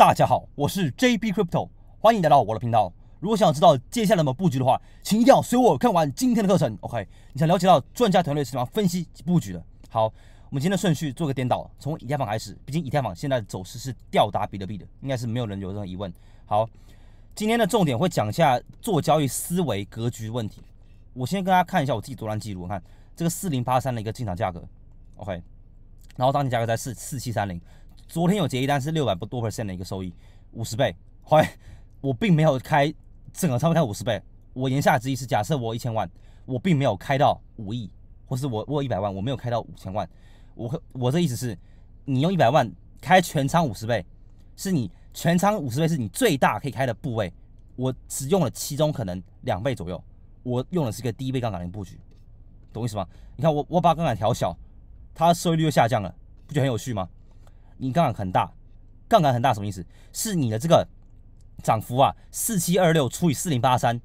大家好，我是 JB Crypto，欢迎来到我的频道。如果想知道接下来怎么布局的话，请一定要随我看完今天的课程。OK，你想了解到专家团队是怎么分析布局的？好，我们今天的顺序做个颠倒，从以太坊开始。毕竟以太坊现在的走势是吊打比特币的，应该是没有人有任何疑问。好，今天的重点会讲一下做交易思维格局问题。我先跟大家看一下我自己多单记录，看这个四零八三的一个进场价格，OK，然后当前价格在四四七三零。昨天有结一单是六百不多 percent 的一个收益，五十倍。后来我并没有开整个仓位开五十倍。我言下之意是，假设我一千万，我并没有开到五亿，或是我我一百万我没有开到五千万。我我这意思是，你用一百万开全仓五十倍，是你全仓五十倍是你最大可以开的部位。我只用了其中可能两倍左右，我用的是一个低倍杠杆的布局，懂意思吗？你看我我把杠杆调小，它收益率又下降了，不就很有趣吗？你杠杆很大，杠杆很大什么意思？是你的这个涨幅啊，四七二六除以四零八三，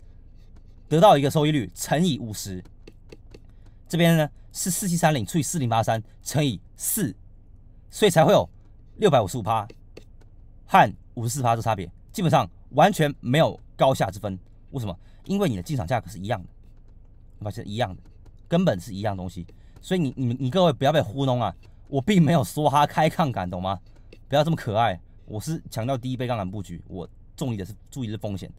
得到一个收益率，乘以五十。这边呢是四七三零除以四零八三，乘以四，所以才会有六百五十五趴和五十四趴这差别，基本上完全没有高下之分。为什么？因为你的进场价格是一样的，发现一样的，根本是一样东西。所以你、你、你各位不要被糊弄啊！我并没有说他开杠杆，懂吗？不要这么可爱。我是强调第一倍杠杆布局。我中意的是注意的风险。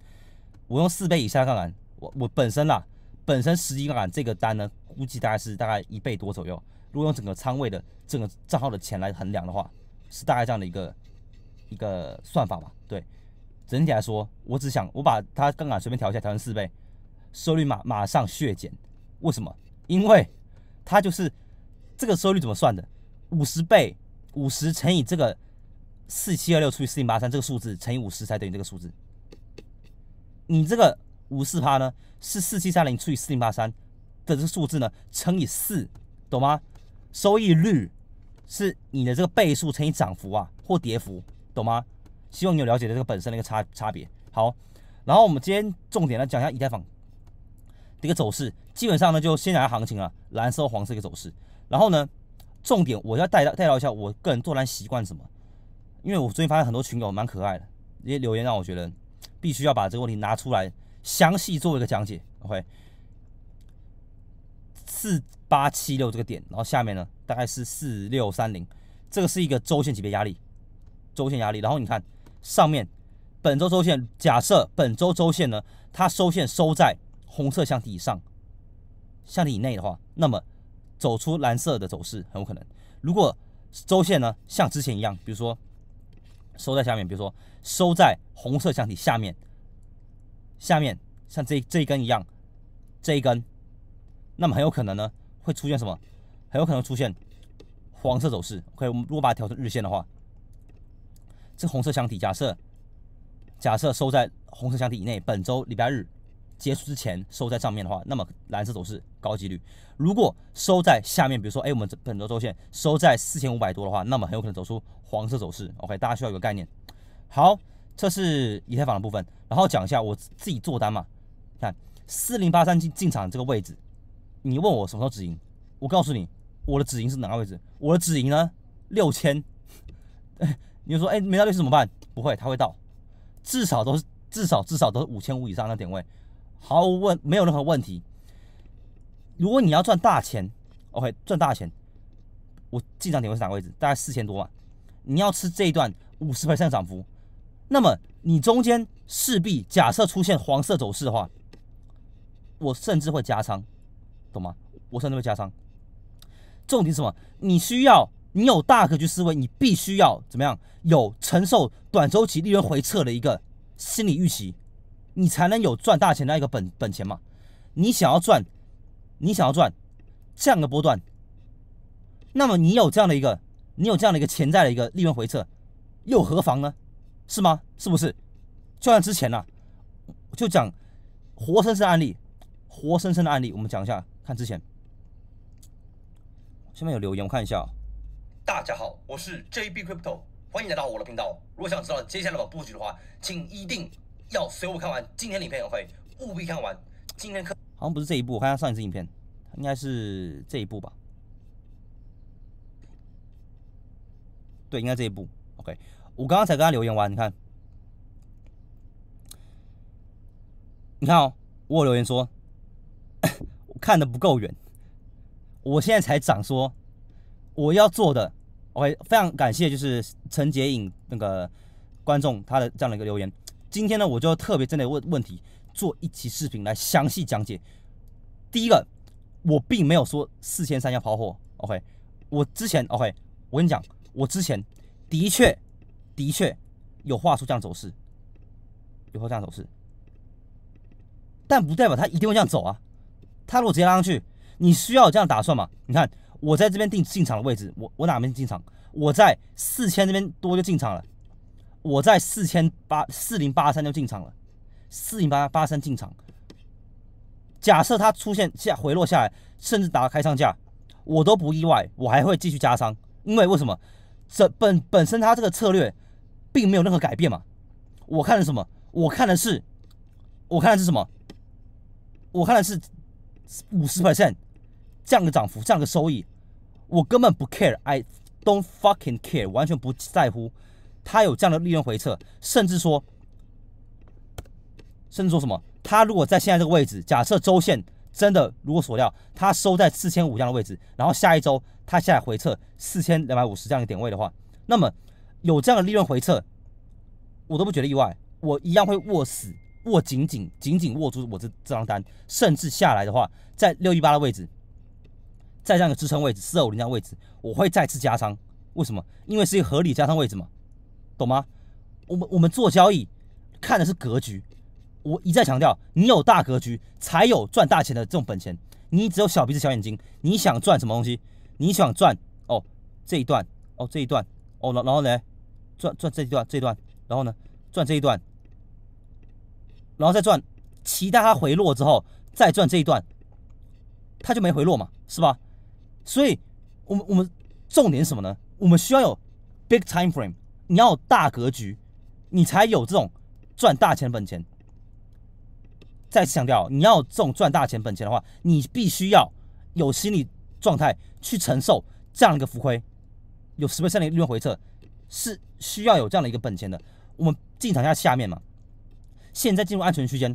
我用四倍以下杠杆，我我本身啦，本身十级杠杆这个单呢，估计大概是大概一倍多左右。如果用整个仓位的整个账号的钱来衡量的话，是大概这样的一个一个算法吧。对，整体来说，我只想我把它杠杆随便调一下，调成四倍，收率马马上削减。为什么？因为它就是这个收率怎么算的？五十倍，五十乘以这个四七二六除以四零八三这个数字乘以五十才等于这个数字。你这个五四趴呢，是四七三零除以四零八三的这个数字呢乘以四，懂吗？收益率是你的这个倍数乘以涨幅啊或跌幅，懂吗？希望你有了解的这个本身的一个差差别。好，然后我们今天重点来讲一下以太坊这个走势，基本上呢就先讲行情啊，蓝色、黄色一个走势，然后呢。重点，我要带带到一下我个人做单习惯什么，因为我最近发现很多群友蛮可爱的，那些留言让我觉得必须要把这个问题拿出来详细做一个讲解。OK，四八七六这个点，然后下面呢大概是四六三零，这个是一个周线级别压力，周线压力。然后你看上面本周周线，假设本周周线呢它收线收在红色箱体以上、箱体以内的话，那么。走出蓝色的走势很有可能。如果周线呢像之前一样，比如说收在下面，比如说收在红色箱体下面，下面像这这一根一样，这一根，那么很有可能呢会出现什么？很有可能出现黄色走势。OK，如果把它调成日线的话，这红色箱体假设假设收在红色箱体以内，本周礼拜日。结束之前收在上面的话，那么蓝色走势高几率；如果收在下面，比如说哎，我们本周周线收在四千五百多的话，那么很有可能走出黄色走势。OK，大家需要有个概念。好，这是以太坊的部分，然后讲一下我自己做单嘛。看四零八三进进场这个位置，你问我什么时候止盈，我告诉你我的止盈是哪个位置？我的止盈呢六千，哎，你就说哎没到六千怎么办？不会，它会到，至少都是至少至少都是五千五以上的点位。毫无问，没有任何问题。如果你要赚大钱，OK，赚大钱，我进场点位哪个位置？大概四千多万。你要吃这一段五十的涨幅，那么你中间势必假设出现黄色走势的话，我甚至会加仓，懂吗？我甚至会加仓。重点什么？你需要，你有大格局思维，你必须要怎么样？有承受短周期利润回撤的一个心理预期。你才能有赚大钱的一个本本钱嘛？你想要赚，你想要赚这样的波段，那么你有这样的一个，你有这样的一个潜在的一个利润回撤，又何妨呢？是吗？是不是？就像之前呢，就讲活生生案例，活生生的案例，我们讲一下，看之前下面有留言，我看一下。大家好，我是 JB Crypto，欢迎来到我的频道。如果想知道接下来的布局的话，请一定。要随我看完今天影片，会务必看完。今天课好像不是这一部，我看下上一次影片，应该是这一部吧？对，应该这一部。OK，我刚刚才跟他留言完，你看，你看哦，我留言说 看的不够远，我现在才讲说我要做的。OK，非常感谢，就是陈杰影那个观众他的这样的一个留言。今天呢，我就特别针对问问题，做一期视频来详细讲解。第一个，我并没有说四千三要抛货。OK，我之前 OK，我跟你讲，我之前的确的确有话出这样走势，有说这样走势，但不代表它一定会这样走啊。它如果直接拉上去，你需要这样打算嘛？你看，我在这边定进场的位置，我我哪边进场？我在四千这边多就进场了。我在四千八四零八三就进场了，四零八八三进场。假设它出现下回落下来，甚至打开上价，我都不意外，我还会继续加仓。因为为什么？这本本身它这个策略并没有任何改变嘛。我看的什么？我看的是，我看的是什么？我看的是五十百分这样的涨幅，这样的收益，我根本不 care，I don't fucking care，完全不在乎。它有这样的利润回撤，甚至说，甚至说什么？它如果在现在这个位置，假设周线真的如果所料，它收在四千五这样的位置，然后下一周它下来回撤四千两百五十这样的点位的话，那么有这样的利润回撤，我都不觉得意外，我一样会握死、握紧紧、紧紧握住我这这张单。甚至下来的话，在六一八的位置，在这样一个支撑位置四二五零这样的位置，我会再次加仓。为什么？因为是一个合理加仓位置嘛。懂吗？我们我们做交易看的是格局。我一再强调，你有大格局才有赚大钱的这种本钱。你只有小鼻子小眼睛，你想赚什么东西？你想赚哦这一段哦这一段哦，然后呢赚赚这一段这一段，然后呢赚这一段，然后再赚，其他它回落之后再赚这一段，它就没回落嘛，是吧？所以我们我们重点什么呢？我们需要有 big time frame。你要大格局，你才有这种赚大钱的本钱。再次强调，你要这种赚大钱本钱的话，你必须要有心理状态去承受这样的一个浮亏，有十倍、三倍利润回撤，是需要有这样的一个本钱的。我们进场下下面嘛，现在进入安全区间，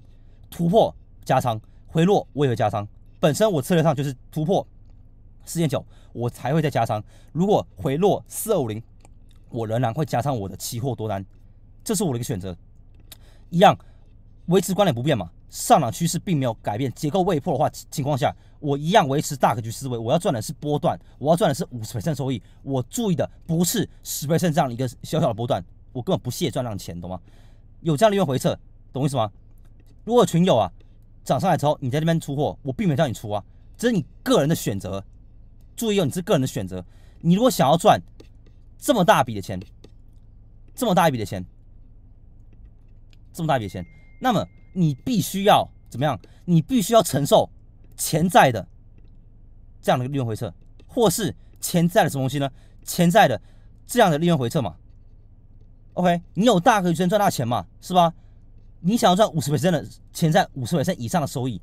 突破加仓，回落我也会加仓。本身我策略上就是突破四千九，我才会再加仓。如果回落四二五零。我仍然会加上我的期货多单，这是我的一个选择，一样维持观点不变嘛，上涨趋势并没有改变，结构未破的话情况下，我一样维持大格局思维，我要赚的是波段，我要赚的是五十倍胜收益，我注意的不是十倍胜这样的一个小小的波段，我根本不屑赚那钱，懂吗？有这样的一个回撤，懂我意思吗？如果群友啊涨上来之后，你在这边出货，我并没有叫你出啊，这是你个人的选择，注意哦，你是个人的选择，你如果想要赚。这么大笔的钱，这么大一笔的钱，这么大一笔钱，那么你必须要怎么样？你必须要承受潜在的这样的利润回撤，或是潜在的什么东西呢？潜在的这样的利润回撤嘛。OK，你有大可以先赚大钱嘛，是吧？你想要赚五十倍甚的潜在五十倍以上的收益，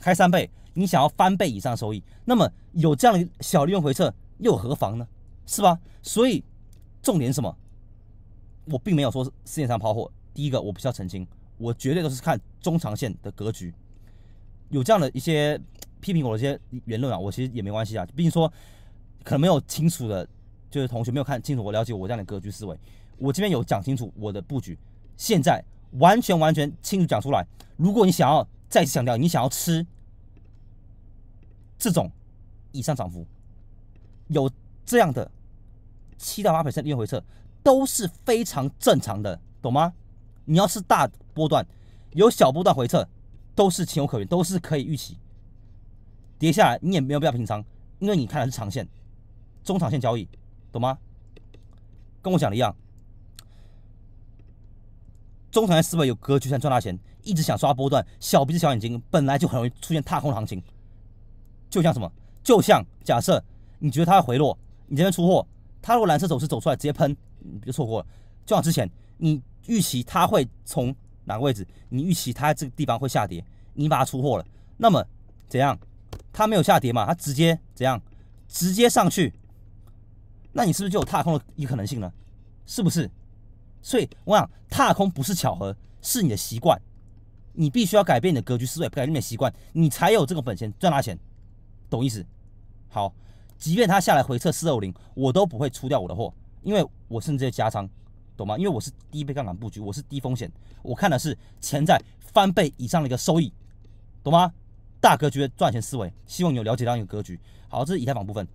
开三倍，你想要翻倍以上的收益，那么有这样的小利润回撤又何妨呢？是吧？所以重点什么？我并没有说是市面上抛货。第一个，我必须要澄清，我绝对都是看中长线的格局。有这样的一些批评我的一些言论啊，我其实也没关系啊。毕竟说可能没有清楚的，就是同学没有看清楚我了解我这样的格局思维。我这边有讲清楚我的布局，现在完全完全清楚讲出来。如果你想要再次强调，你想要吃这种以上涨幅，有这样的。七到八百分利润回撤都是非常正常的，懂吗？你要是大波段，有小波段回撤都是情有可原，都是可以预期。跌下来你也没有必要平仓，因为你看的是长线、中长线交易，懂吗？跟我讲的一样，中长线思维有格局才赚大钱，一直想刷波段，小鼻子小眼睛本来就很容易出现踏空的行情。就像什么？就像假设你觉得它要回落，你这边出货。他如果蓝色走势走出来，直接喷，你就错过了。就像之前，你预期它会从哪个位置，你预期它这个地方会下跌，你把它出货了，那么怎样？它没有下跌嘛？它直接怎样？直接上去？那你是不是就有踏空的个可能性了？是不是？所以我想，踏空不是巧合，是你的习惯。你必须要改变你的格局思维，改变你的习惯，你才有这个本钱赚大钱。懂意思？好。即便它下来回撤四五零，我都不会出掉我的货，因为我甚至要加仓，懂吗？因为我是低倍杠杆布局，我是低风险，我看的是潜在翻倍以上的一个收益，懂吗？大格局的赚钱思维，希望你有了解到一个格局。好，这是以太坊部分，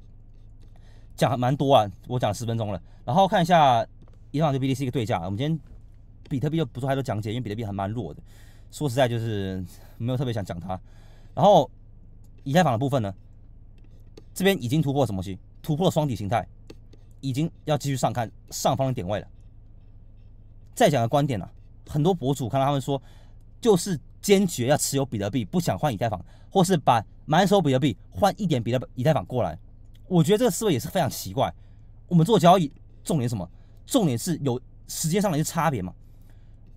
讲蛮多啊，我讲十分钟了，然后看一下以太坊的 BTC 一个对价，我们今天比特币就不做太多讲解，因为比特币还蛮弱的，说实在就是没有特别想讲它。然后以太坊的部分呢？这边已经突破什么东西？突破了双底形态，已经要继续上看上方的点位了。再讲个观点啊，很多博主看到他们说，就是坚决要持有比特币，不想换以太坊，或是把满手比特币换一点比特以太坊过来。我觉得这个思维也是非常奇怪。我们做交易重点什么？重点是有时间上的一些差别嘛？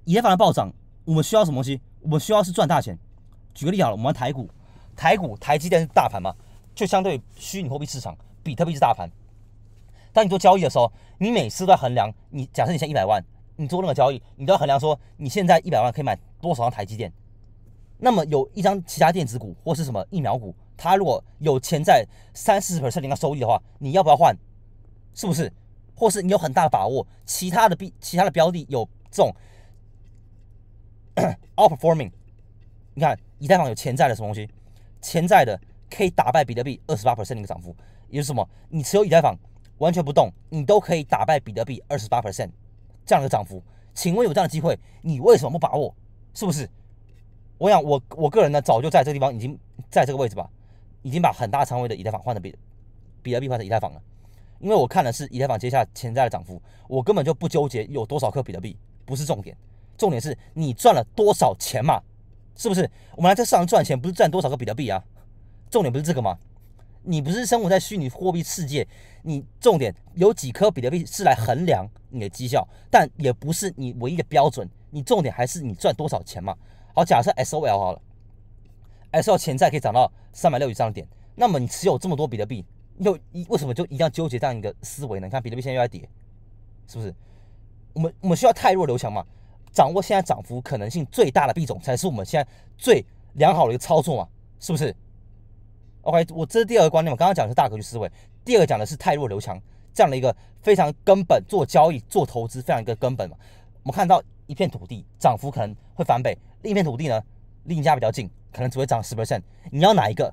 以太坊的暴涨，我们需要什么东西？我们需要是赚大钱。举个例好了，我们台股，台股，台积电是大盘嘛，就相对虚拟货币市场，比特币是大盘。当你做交易的时候，你每次都在衡量，你假设你现在一百万，你做任何交易，你都要衡量说你现在一百万可以买多少张台积电。那么有一张其他电子股或是什么疫苗股，它如果有潜在三四十 percent 的收益的话，你要不要换？是不是？或是你有很大的把握，其他的币、其他的标的有这种 outperforming？你看，以太坊有潜在的什么东西？潜在的。可以打败比特币二十八 percent 的一个涨幅，也就是什么？你持有以太坊完全不动，你都可以打败比特币二十八 percent 这样的涨幅。请问有这样的机会，你为什么不把握？是不是？我想我我个人呢，早就在这个地方已经在这个位置吧，已经把很大仓位的以太坊换成比比特币换成以太坊了。因为我看的是以太坊接下来潜在的涨幅，我根本就不纠结有多少颗比特币，不是重点，重点是你赚了多少钱嘛？是不是？我们来这市场赚钱，不是赚多少个比特币啊？重点不是这个吗？你不是生活在虚拟货币世界？你重点有几颗比特币是来衡量你的绩效，但也不是你唯一的标准。你重点还是你赚多少钱嘛？好，假设 SOL 好了，SOL 潜在可以涨到三百六以上的点，那么你持有这么多比特币，又一为什么就一定要纠结这样一个思维呢？你看比特币现在又在跌，是不是？我们我们需要泰弱留强嘛？掌握现在涨幅可能性最大的币种，才是我们现在最良好的一个操作嘛？是不是？OK，我这是第二个观念嘛，刚刚讲的是大格局思维，第二个讲的是泰弱留强这样的一个非常根本做交易做投资非常一个根本嘛。我们看到一片土地涨幅可能会翻倍，另一片土地呢离你家比较近，可能只会涨十 percent。你要哪一个？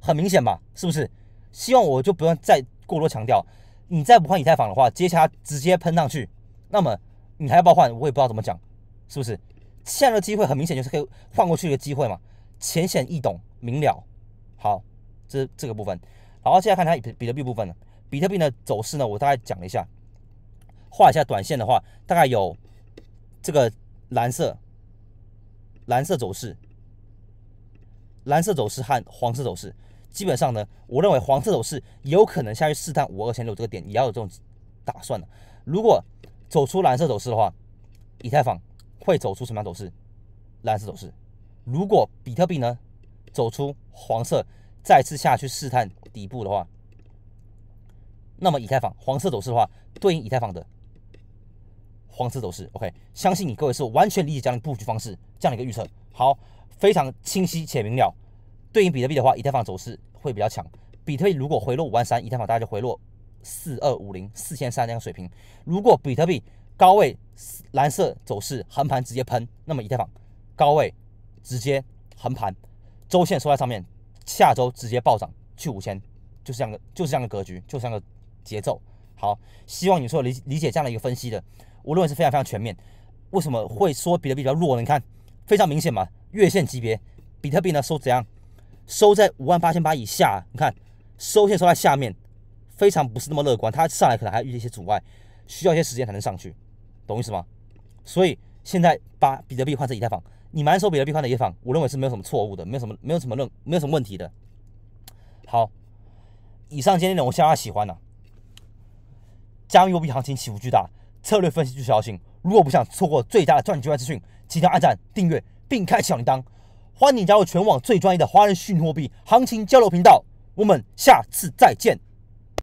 很明显吧，是不是？希望我就不用再过多强调，你再不换以太坊的话，接下来直接喷上去，那么你还要不要换？我也不知道怎么讲，是不是？现在的机会很明显就是可以换过去的机会嘛，浅显易懂，明了，好。这这个部分，然后现在看它比比特币部分呢，比特币的走势呢，我大概讲了一下，画一下短线的话，大概有这个蓝色蓝色走势，蓝色走势和黄色走势。基本上呢，我认为黄色走势有可能下去试探五二千六这个点，也要有这种打算的。如果走出蓝色走势的话，以太坊会走出什么样走势？蓝色走势。如果比特币呢走出黄色，再次下去试探底部的话，那么以太坊黄色走势的话，对应以太坊的黄色走势，OK，相信你各位是完全理解这样的布局方式，这样的一个预测，好，非常清晰且明了。对应比特币的话，以太坊走势会比较强。比特币如果回落五万三，以太坊大概就回落四二五零、四千三这样水平。如果比特币高位蓝色走势横盘直接喷，那么以太坊高位直接横盘，周线收在上面。下周直接暴涨去五千，就是这样的，就是这样的格局，就是这样的节奏。好，希望你说理理解这样的一个分析的，无论是非常非常全面。为什么会说比特币比较弱？呢？你看，非常明显嘛，月线级别，比特币呢收怎样？收在五万八千八以下，你看收线收在下面，非常不是那么乐观，它上来可能还遇一些阻碍，需要一些时间才能上去，懂意思吗？所以现在把比特币换成以太坊。你买手比特币换的也反，我认为是没有什么错误的，没有什么没有什么任没有什么问题的。好，以上内容我希望大家喜欢了。加密货币行情起伏巨大，策略分析需小心。如果不想错过最佳的赚钱机会资讯，请得按赞、订阅并开启小铃铛。欢迎加入全网最专业的华人虚拟货币行情交流频道。我们下次再见。